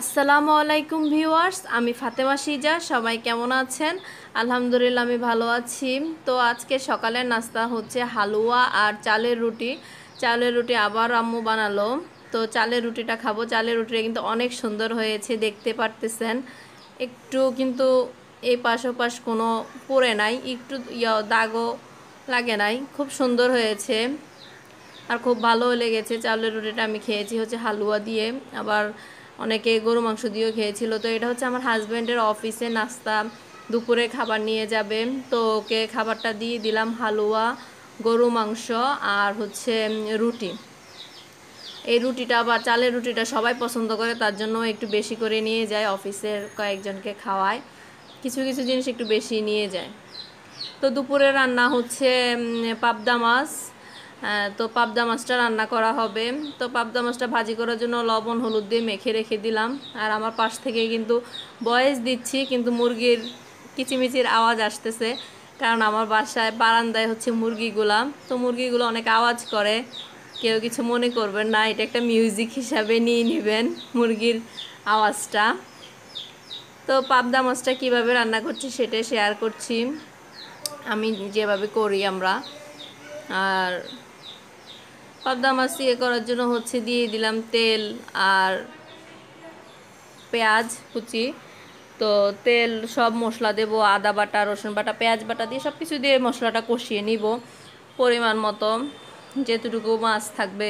আসসালামু আলাইকুম ভিউয়ার্স আমি ফাতেমা সিজা সবাই কেমন আছেন আলহামদুলিল্লাহ আমি ভালো আছি তো আজকে সকালের নাস্তা হচ্ছে হালুয়া আর চালের রুটি চালের রুটি আবার আম্মু বানালো তো চালের রুটিটা খাবো চালের রুটিটা কিন্তু অনেক সুন্দর হয়েছে দেখতে পারতেছেন একটু কিন্তু এই পাশোপাশ কোনো পড়ে নাই একটু ইয়া দাগও লাগে নাই খুব সুন্দর হয়েছে আর খুব ভালো লেগেছে চালের রুটিটা আমি খেয়েছি হচ্ছে হালুয়া দিয়ে আবার অনেকে গরু মাংস দিয়েও খেয়েছিল তো এটা হচ্ছে আমার হাজব্যান্ডের অফিসে নাস্তা দুপুরে খাবার নিয়ে যাবে তো ওকে খাবারটা দিয়ে দিলাম হালুয়া গরু মাংস আর হচ্ছে রুটি এই রুটিটা বা চালের রুটিটা সবাই পছন্দ করে তার জন্য একটু বেশি করে নিয়ে যায় অফিসের কয়েকজনকে খাওয়ায় কিছু কিছু জিনিস একটু বেশি নিয়ে যায় তো দুপুরে রান্না হচ্ছে পাবদা মাছ হ্যাঁ, তো পাবদা মাছটা রান্না করা হবে তো পাবদা মাছটা ভাজি করার জন্য লবণ হলুদ দিয়ে মেখে রেখে দিলাম আর আমার পাশ থেকে কিন্তু বয়েস দিচ্ছি কিন্তু মুরগির কিচিমিচির আওয়াজ আসতেছে কারণ আমার বাসায় বারান্দায় হচ্ছে মুরগিগুলা তো মুরগিগুলো অনেক আওয়াজ করে কেউ কিছু মনে করবেন না এটা একটা মিউজিক হিসাবে নিয়ে নেবেন মুরগির আওয়াজটা তো পাবদা মাছটা কিভাবে রান্না করছি সেটা শেয়ার করছি আমি যেভাবে করি আমরা আর পাবদা মাছ ইয়ে করার জন্য হচ্ছে দিয়ে দিলাম তেল আর পেঁয়াজ কুচি তো তেল সব মশলা দেবো আদা বাটা রসুন বাটা পেঁয়াজ বাটা দিয়ে সব কিছু দিয়ে মশলাটা কষিয়ে নিব পরিমাণ মতো যেটুকু মাছ থাকবে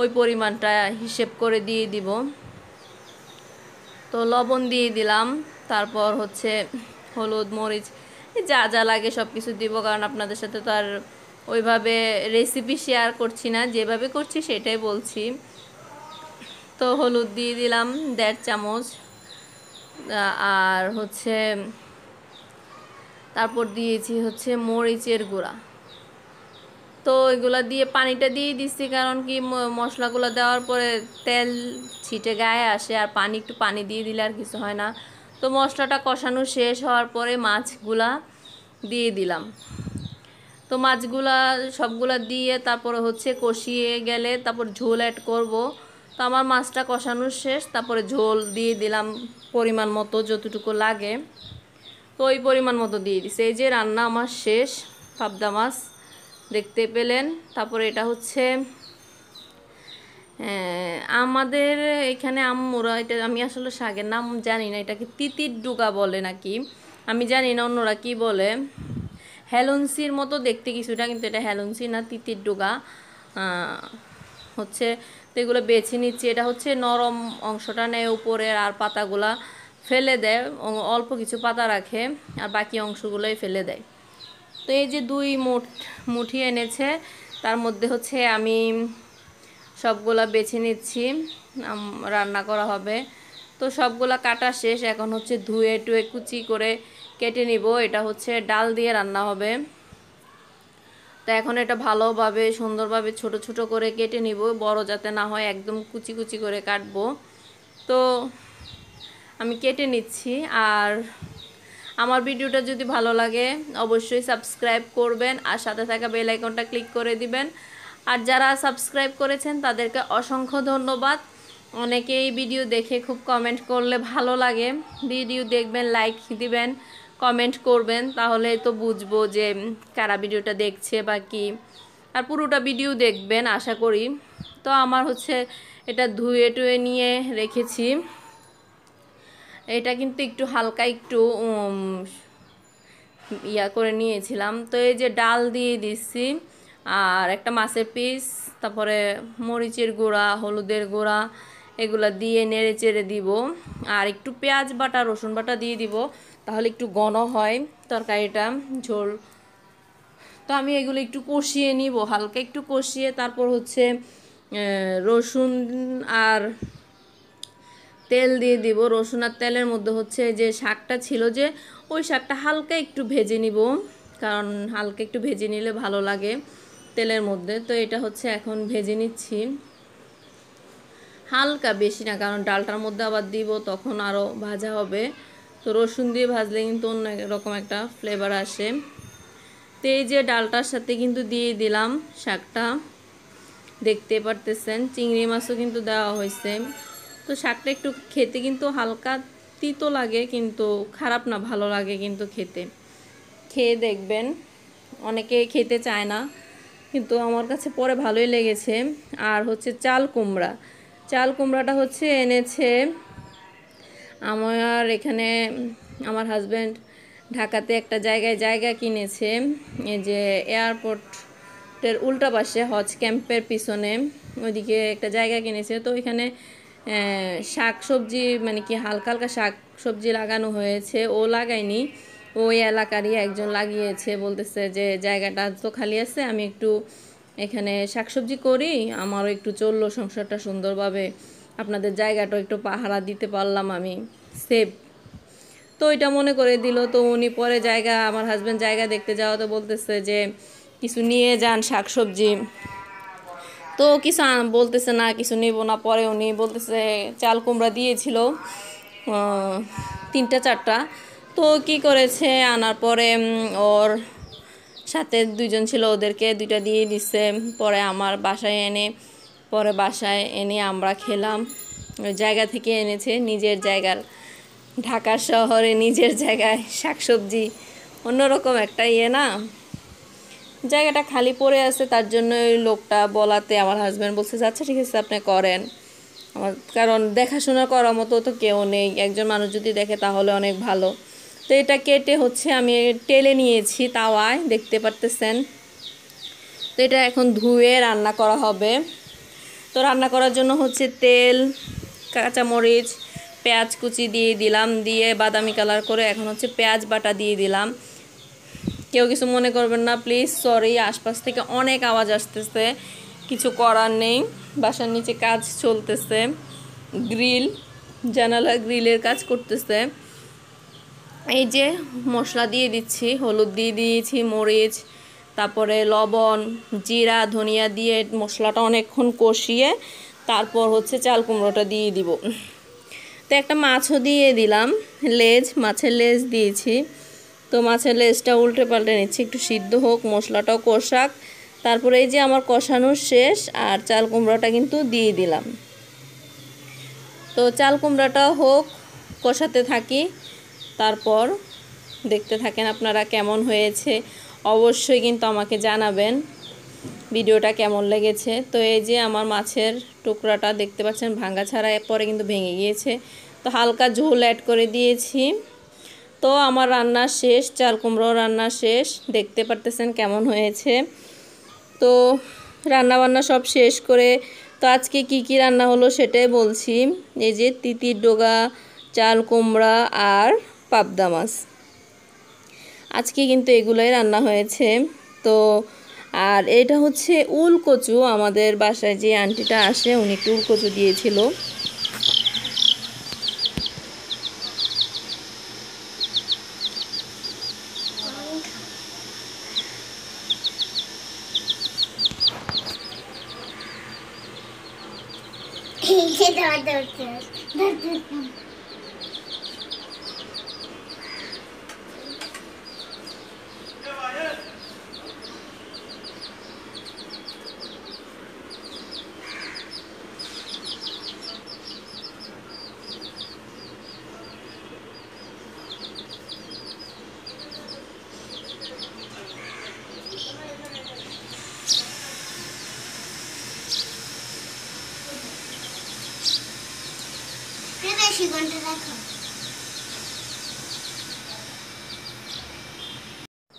ওই পরিমাণটা হিসেব করে দিয়ে দিব তো লবণ দিয়ে দিলাম তারপর হচ্ছে হলুদ মরিচ যা যা লাগে সব কিছু দিব কারণ আপনাদের সাথে তো আর ওইভাবে রেসিপি শেয়ার করছি না যেভাবে করছি সেটাই বলছি তো হলুদ দিয়ে দিলাম দেড় চামচ আর হচ্ছে তারপর দিয়েছি হচ্ছে মরিচের গুঁড়া তো এগুলো দিয়ে পানিটা দিয়ে দিচ্ছি কারণ কি মশলাগুলো দেওয়ার পরে তেল ছিটে গায়ে আসে আর পানি একটু পানি দিয়ে দিলে আর কিছু হয় না তো মশলাটা কষানো শেষ হওয়ার পরে মাছগুলা দিয়ে দিলাম তো মাছগুলা সবগুলা দিয়ে তারপরে হচ্ছে কষিয়ে গেলে তারপর ঝোল অ্যাড করব তো আমার মাছটা কষানো শেষ তারপরে ঝোল দিয়ে দিলাম পরিমাণ মতো যতটুকু লাগে তো ওই পরিমাণ মতো দিয়ে দিছে এই যে রান্না আমার শেষ পাবদা মাছ দেখতে পেলেন তারপরে এটা হচ্ছে আমাদের এখানে আম্মুরা এটা আমি আসলে শাকের নাম জানি না এটাকে তিতির ডুগা বলে নাকি আমি জানি না অন্যরা কি বলে হ্যালন্সির মতো দেখতে কিছুটা কিন্তু এটা হ্যালন্সি না তিতির ডোগা হচ্ছে তো এগুলো বেছে নিচ্ছি এটা হচ্ছে নরম অংশটা নেয় উপরের আর পাতাগুলা ফেলে দেয় অল্প কিছু পাতা রাখে আর বাকি অংশগুলোই ফেলে দেয় তো এই যে দুই মুঠ মুঠি এনেছে তার মধ্যে হচ্ছে আমি সবগুলা বেছে নিচ্ছি রান্না করা হবে তো সবগুলা কাটা শেষ এখন হচ্ছে ধুয়ে টুয়ে কুচি করে কেটে নিব এটা হচ্ছে ডাল দিয়ে রান্না হবে তো এখন এটা ভালোভাবে সুন্দরভাবে ছোট ছোট করে কেটে নিব বড় যাতে না হয় একদম কুচি কুচি করে কাটবো তো আমি কেটে নিচ্ছি আর আমার ভিডিওটা যদি ভালো লাগে অবশ্যই সাবস্ক্রাইব করবেন আর সাথে থাকা বেল ক্লিক করে দিবেন আর যারা সাবস্ক্রাইব করেছেন তাদেরকে অসংখ্য ধন্যবাদ অনেকেই ভিডিও দেখে খুব কমেন্ট করলে ভালো লাগে ভিডিও দেখবেন লাইক দিবেন কমেন্ট করবেন তাহলে তো বুঝবো যে কারা ভিডিওটা দেখছে বা কি আর পুরোটা ভিডিও দেখবেন আশা করি তো আমার হচ্ছে এটা ধুয়ে টুয়ে নিয়ে রেখেছি এটা কিন্তু একটু হালকা একটু ইয়া করে নিয়েছিলাম তো এই যে ডাল দিয়ে দিচ্ছি আর একটা মাছের পিস তারপরে মরিচের গুঁড়া হলুদের গুঁড়া এগুলো দিয়ে নেড়ে চেড়ে দিব আর একটু পেঁয়াজ বাটা রসুন বাটা দিয়ে দিব তাহলে একটু ঘন হয় তরকারিটা ঝোল তো আমি এগুলো একটু কষিয়ে নিব হালকা একটু কষিয়ে তারপর হচ্ছে রসুন আর তেল দিয়ে দিব রসুন আর তেলের মধ্যে হচ্ছে যে শাকটা ছিল যে ওই শাকটা হালকা একটু ভেজে নিব কারণ হালকা একটু ভেজে নিলে ভালো লাগে তেলের মধ্যে তো এটা হচ্ছে এখন ভেজে নিচ্ছি হালকা বেশি না কারণ ডালটার মধ্যে আবার দিব তখন আরও ভাজা হবে তো রসুন দিয়ে ভাজলে কিন্তু অন্য রকম একটা ফ্লেভার আসে তো এই যে ডালটার সাথে কিন্তু দিয়ে দিলাম শাকটা দেখতে পারতেছেন চিংড়ি মাছও কিন্তু দেওয়া হয়েছে তো শাকটা একটু খেতে কিন্তু হালকা তিতো লাগে কিন্তু খারাপ না ভালো লাগে কিন্তু খেতে খেয়ে দেখবেন অনেকে খেতে চায় না কিন্তু আমার কাছে পরে ভালোই লেগেছে আর হচ্ছে চাল কুমড়া চাল কুমড়াটা হচ্ছে এনেছে আমার এখানে আমার হাজব্যান্ড ঢাকাতে একটা জায়গায় জায়গা কিনেছে যে এয়ারপোর্টের উল্টা পাশে হজ ক্যাম্পের পিছনে ওইদিকে একটা জায়গা কিনেছে তো এখানে শাক সবজি মানে কি হালকা হালকা শাক সবজি লাগানো হয়েছে ও লাগায়নি ওই এলাকারই একজন লাগিয়েছে বলতেছে যে জায়গাটা তো খালি আছে আমি একটু এখানে শাকসবজি করি আমারও একটু চললো সংসারটা সুন্দরভাবে আপনাদের জায়গাটা একটু পাহারা দিতে পারলাম আমি সেফ তো এটা মনে করে দিল তো উনি পরে জায়গা আমার হাজব্যান্ড জায়গা দেখতে যাওয়া তো বলতেছে যে কিছু নিয়ে যান শাকসবজি তো কিছু বলতেছে না কিছু নিব না পরে উনি বলতেছে চাল কুমড়া দিয়েছিল তিনটা চারটা তো কি করেছে আনার পরে ওর সাথে দুইজন ছিল ওদেরকে দুইটা দিয়ে দিছে পরে আমার বাসায় এনে পরে বাসায় এনে আমরা খেলাম জায়গা থেকে এনেছে নিজের জায়গার ঢাকা শহরে নিজের জায়গায় শাকসবজি অন্যরকম একটা ইয়ে না জায়গাটা খালি পড়ে আছে তার জন্য ওই লোকটা বলাতে আমার হাজব্যান্ড বলছে আচ্ছা ঠিক আছে আপনি করেন আমার কারণ দেখাশোনা করার মতো তো কেউ নেই একজন মানুষ যদি দেখে তাহলে অনেক ভালো তো এটা কেটে হচ্ছে আমি টেলে নিয়েছি তাওয়ায় দেখতে পারতেছেন তো এটা এখন ধুয়ে রান্না করা হবে তো রান্না করার জন্য হচ্ছে তেল কাঁচামরিচ পেঁয়াজ কুচি দিয়ে দিলাম দিয়ে বাদামি কালার করে এখন হচ্ছে পেঁয়াজ বাটা দিয়ে দিলাম কেউ কিছু মনে করবেন না প্লিজ সরি আশপাশ থেকে অনেক আওয়াজ আসতেছে কিছু করার নেই বাসার নিচে কাজ চলতেছে গ্রিল জানালা গ্রিলের কাজ করতেছে এই যে মশলা দিয়ে দিচ্ছি হলুদ দিয়ে দিয়েছি মরিচ তারপরে লবণ জিরা ধনিয়া দিয়ে মশলাটা অনেকক্ষণ কষিয়ে তারপর হচ্ছে চাল কুমড়োটা দিয়ে দিব তো একটা মাছও দিয়ে দিলাম লেজ মাছের লেজ দিয়েছি তো মাছের লেজটা উল্টে পাল্টে নিচ্ছি একটু সিদ্ধ হোক মশলাটাও কষাক তারপরে এই যে আমার কষানো শেষ আর চাল কুমড়াটা কিন্তু দিয়ে দিলাম তো চাল কুমড়াটা হোক কষাতে থাকি তারপর দেখতে থাকেন আপনারা কেমন হয়েছে অবশ্যই কিন্তু আমাকে জানাবেন ভিডিওটা কেমন লেগেছে তো এই যে আমার মাছের টুকরাটা দেখতে পাচ্ছেন ভাঙ্গা ছাড়া পরে কিন্তু ভেঙে গিয়েছে তো হালকা ঝোল অ্যাড করে দিয়েছি তো আমার রান্না শেষ চাল কুমড়ো রান্না শেষ দেখতে পারতেছেন কেমন হয়েছে তো রান্না বান্না সব শেষ করে তো আজকে কি কি রান্না হলো সেটাই বলছি এই যে তিতির ডোগা চাল কুমড়া আর পাবদা মাছ আজকে কিন্তু এগুলোই রান্না হয়েছে তো আর এটা হচ্ছে উল কচু আমাদের বাসায় যে আন্টিটা আসে উনি একটু উল কচু দিয়েছিল ধর ধর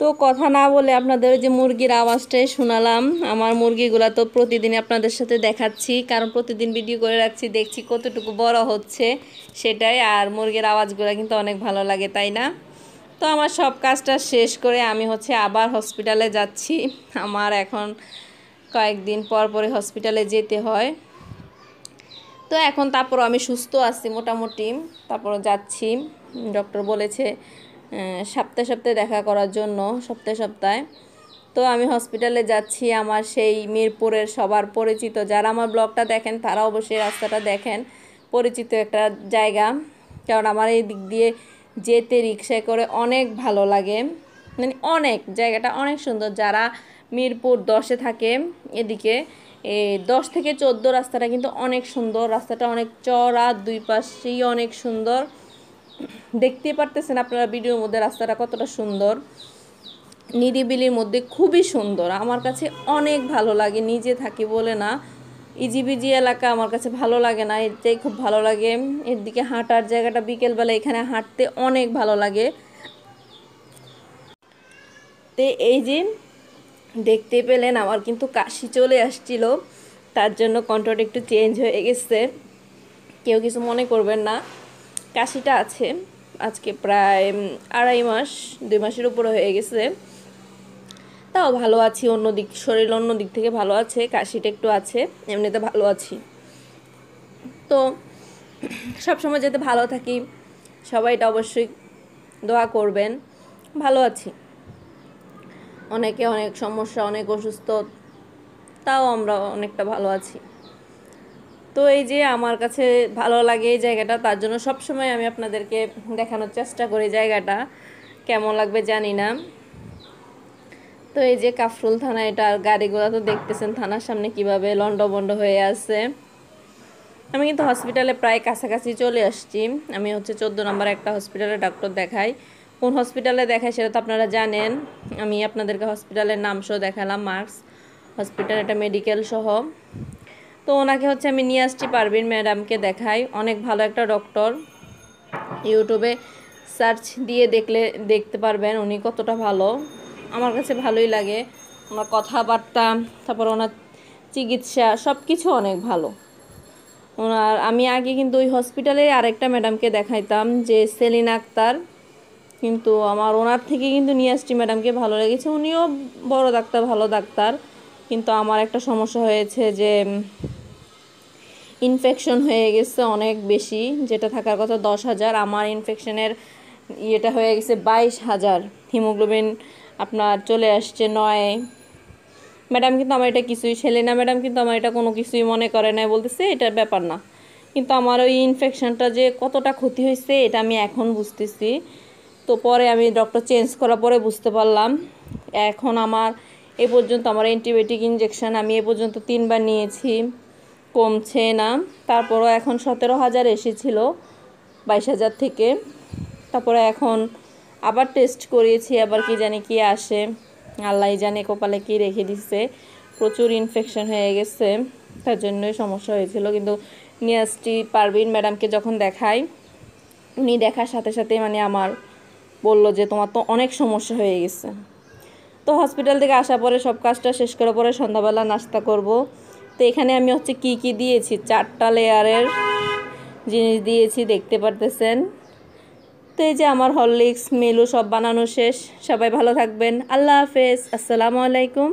তো কথা না বলে আপনাদের যে মুরগির আওয়াজটাই শোনালাম আমার মুরগিগুলা তো প্রতিদিন আপনাদের সাথে দেখাচ্ছি কারণ প্রতিদিন ভিডিও করে রাখছি দেখছি কতটুকু বড় হচ্ছে সেটাই আর মুরগির আওয়াজগুলো কিন্তু অনেক ভালো লাগে তাই না তো আমার সব কাজটা শেষ করে আমি হচ্ছে আবার হসপিটালে যাচ্ছি আমার এখন কয়েকদিন পর পরে হসপিটালে যেতে হয় তো এখন তারপর আমি সুস্থ আছি মোটামুটি তারপর যাচ্ছি ডক্টর বলেছে সপ্তাহে সপ্তাহে দেখা করার জন্য সপ্তাহে সপ্তাহে তো আমি হসপিটালে যাচ্ছি আমার সেই মিরপুরের সবার পরিচিত যারা আমার ব্লগটা দেখেন তারা অবশ্যই রাস্তাটা দেখেন পরিচিত একটা জায়গা কারণ আমার এই দিক দিয়ে যেতে রিক্সায় করে অনেক ভালো লাগে মানে অনেক জায়গাটা অনেক সুন্দর যারা মিরপুর দশে থাকে এদিকে এ দশ থেকে চোদ্দ রাস্তাটা কিন্তু অনেক সুন্দর রাস্তাটা অনেক চড়া দুই পাশেই অনেক সুন্দর দেখতে পারতেছেন আপনারা ভিডিওর মধ্যে রাস্তাটা কতটা সুন্দর নিরিবিলির মধ্যে খুবই সুন্দর আমার কাছে অনেক ভালো লাগে নিজে থাকি বলে না ইজিবিজি এলাকা আমার কাছে ভালো লাগে না এরটাই খুব ভালো লাগে এর দিকে হাঁটার জায়গাটা বিকেলবেলা এখানে হাঁটতে অনেক ভালো লাগে তে এই যে দেখতে পেলেন আমার কিন্তু কাশি চলে আসছিল তার জন্য কন্ট্রোট একটু চেঞ্জ হয়ে গেছে কেউ কিছু মনে করবেন না কাশিটা আছে আজকে প্রায় আড়াই মাস দুই মাসের উপরে হয়ে গেছে তাও ভালো আছি অন্য দিক শরীর অন্য দিক থেকে ভালো আছে কাশিটা একটু আছে এমনিতে ভালো আছি তো সবসময় যাতে ভালো থাকি সবাই এটা অবশ্যই দোয়া করবেন ভালো আছি অনেকে অনেক সমস্যা অনেক অসুস্থ তাও আমরা অনেকটা ভালো আছি তো এই যে আমার কাছে ভালো লাগে এই জায়গাটা তার জন্য সবসময় আমি আপনাদেরকে দেখানোর চেষ্টা করি জায়গাটা কেমন লাগবে জানি না তো এই যে কাফরুল থানা এটা আর গাড়িগুলো তো দেখতেছেন থানার সামনে কিভাবে লন্ডবন্ড হয়ে আছে আমি কিন্তু হসপিটালে প্রায় কাছাকাছি চলে আসছি আমি হচ্ছে চোদ্দো নম্বর একটা হসপিটালে ডাক্তার দেখাই কোন হসপিটালে দেখাই সেটা তো আপনারা জানেন আমি আপনাদেরকে হসপিটালের নাম সহ দেখালাম মার্কস হসপিটাল এটা মেডিকেল সহ তো ওনাকে হচ্ছে আমি নিয়ে আসছি পারবিন ম্যাডামকে দেখাই অনেক ভালো একটা ডক্টর ইউটিউবে সার্চ দিয়ে দেখলে দেখতে পারবেন উনি কতটা ভালো আমার কাছে ভালোই লাগে ওনার কথাবার্তা তারপর ওনার চিকিৎসা সব কিছু অনেক ভালো ওনার আমি আগে কিন্তু ওই হসপিটালে আরেকটা ম্যাডামকে দেখাইতাম যে সেলিনা আক্তার কিন্তু আমার ওনার থেকে কিন্তু নিয়ে আসছি ম্যাডামকে ভালো লেগেছে উনিও বড় ডাক্তার ভালো ডাক্তার কিন্তু আমার একটা সমস্যা হয়েছে যে ইনফেকশন হয়ে গেছে অনেক বেশি যেটা থাকার কথা দশ হাজার আমার ইনফেকশনের ইয়েটা হয়ে গেছে বাইশ হাজার হিমোগ্লোবিন আপনার চলে আসছে নয় ম্যাডাম কিন্তু আমার এটা কিছুই ছেলে না ম্যাডাম কিন্তু আমার এটা কোনো কিছুই মনে করে নাই বলতেছে এটার ব্যাপার না কিন্তু আমার ওই ইনফেকশানটা যে কতটা ক্ষতি হয়েছে এটা আমি এখন বুঝতেছি তো পরে আমি ডক্টর চেঞ্জ করার পরে বুঝতে পারলাম এখন আমার এ পর্যন্ত আমার অ্যান্টিবায়োটিক ইঞ্জেকশান আমি এ পর্যন্ত তিনবার নিয়েছি কমছে না তারপরও এখন সতেরো হাজার এসেছিল বাইশ হাজার থেকে তারপরে এখন আবার টেস্ট করিয়েছি আবার কি জানি কি আসে আল্লাহ জানে কপালে কি রেখে দিচ্ছে প্রচুর ইনফেকশন হয়ে গেছে তার জন্যই সমস্যা হয়েছিল কিন্তু নিয়াসটি পারবিন ম্যাডামকে যখন দেখাই উনি দেখার সাথে সাথে মানে আমার বলল যে তোমার তো অনেক সমস্যা হয়ে গেছে তো হসপিটাল থেকে আসা পরে সব কাজটা শেষ করার পরে সন্ধ্যাবেলা নাস্তা করব তো এখানে আমি হচ্ছে কি কি দিয়েছি চারটা লেয়ারের জিনিস দিয়েছি দেখতে পারতেছেন তো এই যে আমার হরলিক্স মেলু সব বানানো শেষ সবাই ভালো থাকবেন আল্লাহ হাফেজ আসসালামু আলাইকুম